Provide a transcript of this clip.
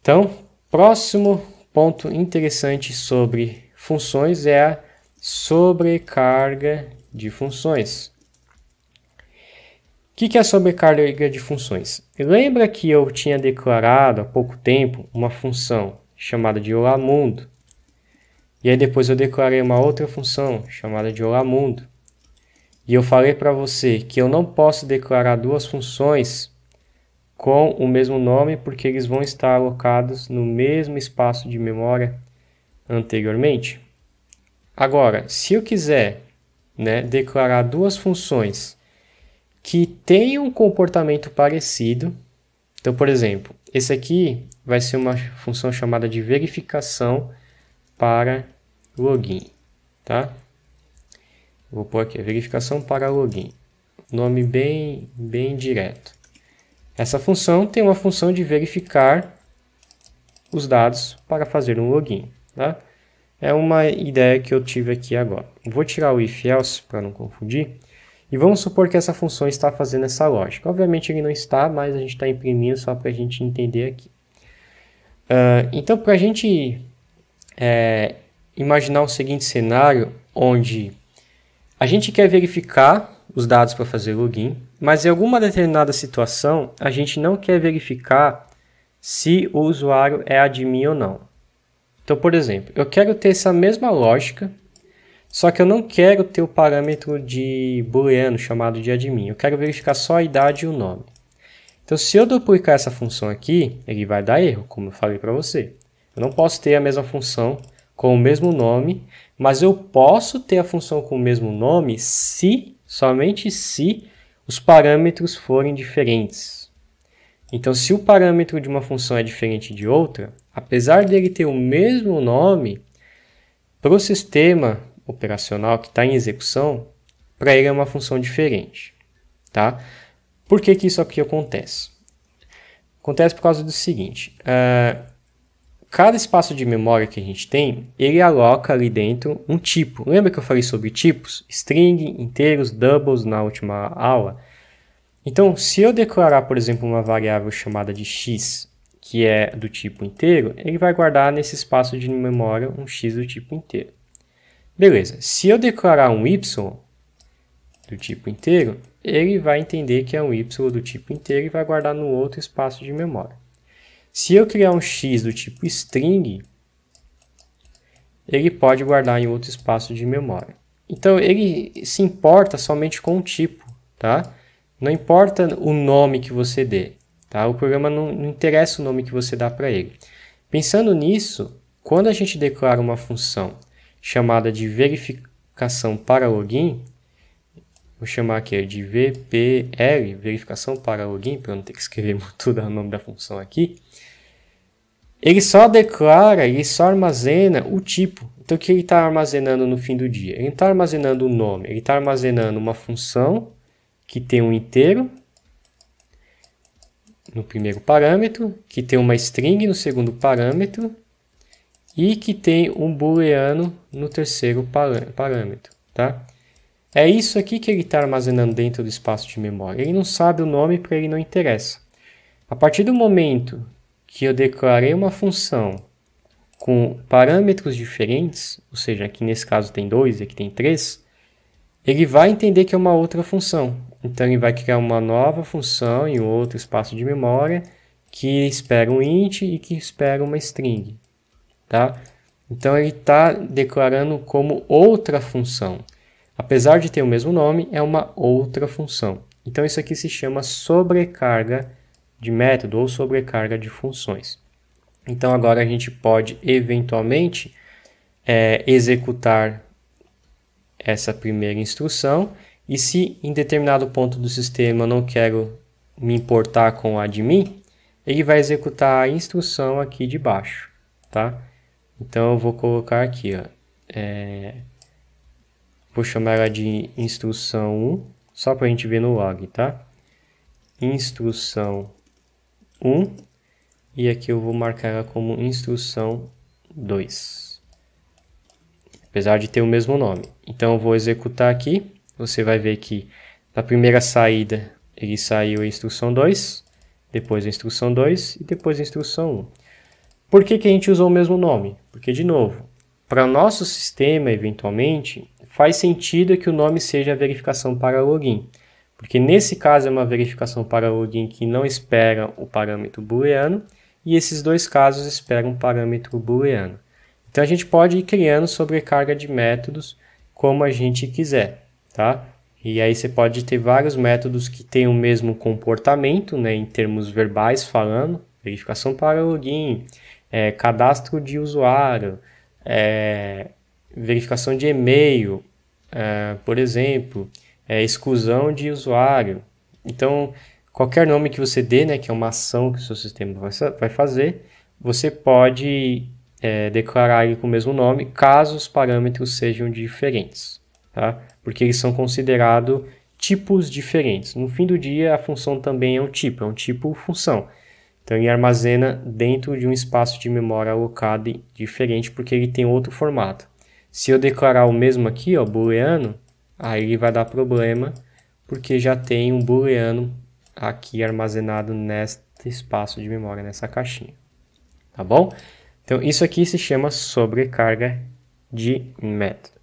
Então, próximo ponto interessante sobre funções é a sobrecarga de funções. O que, que é a sobrecarga de funções? Lembra que eu tinha declarado há pouco tempo uma função chamada de Olá Mundo? E aí depois eu declarei uma outra função chamada de Olá Mundo. E eu falei para você que eu não posso declarar duas funções com o mesmo nome, porque eles vão estar alocados no mesmo espaço de memória anteriormente. Agora, se eu quiser né, declarar duas funções que tenham um comportamento parecido, então, por exemplo, esse aqui vai ser uma função chamada de verificação para login, tá? Vou pôr aqui, verificação para login. Nome bem, bem direto. Essa função tem uma função de verificar os dados para fazer um login. Tá? É uma ideia que eu tive aqui agora. Vou tirar o if else para não confundir. E vamos supor que essa função está fazendo essa lógica. Obviamente ele não está, mas a gente está imprimindo só para a gente entender aqui. Uh, então, para a gente é, imaginar o seguinte cenário, onde a gente quer verificar os dados para fazer login, mas em alguma determinada situação, a gente não quer verificar se o usuário é admin ou não. Então, por exemplo, eu quero ter essa mesma lógica, só que eu não quero ter o parâmetro de booleano chamado de admin. Eu quero verificar só a idade e o nome. Então, se eu duplicar essa função aqui, ele vai dar erro, como eu falei para você. Eu não posso ter a mesma função com o mesmo nome, mas eu posso ter a função com o mesmo nome se, somente se, os parâmetros forem diferentes. Então, se o parâmetro de uma função é diferente de outra, apesar dele ter o mesmo nome, para o sistema operacional que está em execução, para ele é uma função diferente. Tá? Por que, que isso aqui acontece? Acontece por causa do seguinte, uh, cada espaço de memória que a gente tem, ele aloca ali dentro um tipo. Lembra que eu falei sobre tipos? String, inteiros, doubles na última aula? Então, se eu declarar, por exemplo, uma variável chamada de x, que é do tipo inteiro, ele vai guardar nesse espaço de memória um x do tipo inteiro. Beleza, se eu declarar um y do tipo inteiro, ele vai entender que é um y do tipo inteiro e vai guardar no outro espaço de memória. Se eu criar um x do tipo string, ele pode guardar em outro espaço de memória. Então, ele se importa somente com o tipo, tá? Não importa o nome que você dê, tá? O programa não, não interessa o nome que você dá para ele. Pensando nisso, quando a gente declara uma função chamada de verificação para login, vou chamar aqui de VPL, verificação para login, para não ter que escrever tudo o nome da função aqui, ele só declara, ele só armazena o tipo. Então, o que ele está armazenando no fim do dia? Ele está armazenando o nome, ele está armazenando uma função que tem um inteiro no primeiro parâmetro, que tem uma string no segundo parâmetro e que tem um booleano no terceiro parâmetro, tá? É isso aqui que ele está armazenando dentro do espaço de memória. Ele não sabe o nome para ele não interessa. A partir do momento que eu declarei uma função com parâmetros diferentes, ou seja, aqui nesse caso tem dois, aqui tem três, ele vai entender que é uma outra função. Então ele vai criar uma nova função em outro espaço de memória que espera um int e que espera uma string, tá? Então ele está declarando como outra função. Apesar de ter o mesmo nome, é uma outra função. Então isso aqui se chama sobrecarga de método ou sobrecarga de funções. Então agora a gente pode eventualmente é, executar essa primeira instrução e se em determinado ponto do sistema eu não quero me importar com o admin, ele vai executar a instrução aqui de baixo, tá? Então eu vou colocar aqui, ó, é... vou chamar ela de instrução 1, só para a gente ver no log, tá? Instrução 1, e aqui eu vou marcar ela como instrução 2, apesar de ter o mesmo nome. Então eu vou executar aqui, você vai ver que na primeira saída ele saiu a instrução 2, depois a instrução 2 e depois a instrução 1. Um. Por que, que a gente usou o mesmo nome? Porque, de novo, para nosso sistema, eventualmente, faz sentido que o nome seja verificação para login, porque nesse caso é uma verificação para login que não espera o parâmetro booleano, e esses dois casos esperam um parâmetro booleano. Então a gente pode ir criando sobrecarga de métodos como a gente quiser tá? E aí você pode ter vários métodos que têm o mesmo comportamento, né, em termos verbais falando, verificação para login, é, cadastro de usuário, é, verificação de e-mail, é, por exemplo, é, exclusão de usuário. Então, qualquer nome que você dê, né, que é uma ação que o seu sistema vai fazer, você pode é, declarar ele com o mesmo nome, caso os parâmetros sejam diferentes tá? porque eles são considerados tipos diferentes. No fim do dia, a função também é um tipo, é um tipo função. Então, ele armazena dentro de um espaço de memória alocado diferente, porque ele tem outro formato. Se eu declarar o mesmo aqui, ó, booleano, aí ele vai dar problema, porque já tem um booleano aqui armazenado neste espaço de memória, nessa caixinha. Tá bom? Então, isso aqui se chama sobrecarga de método.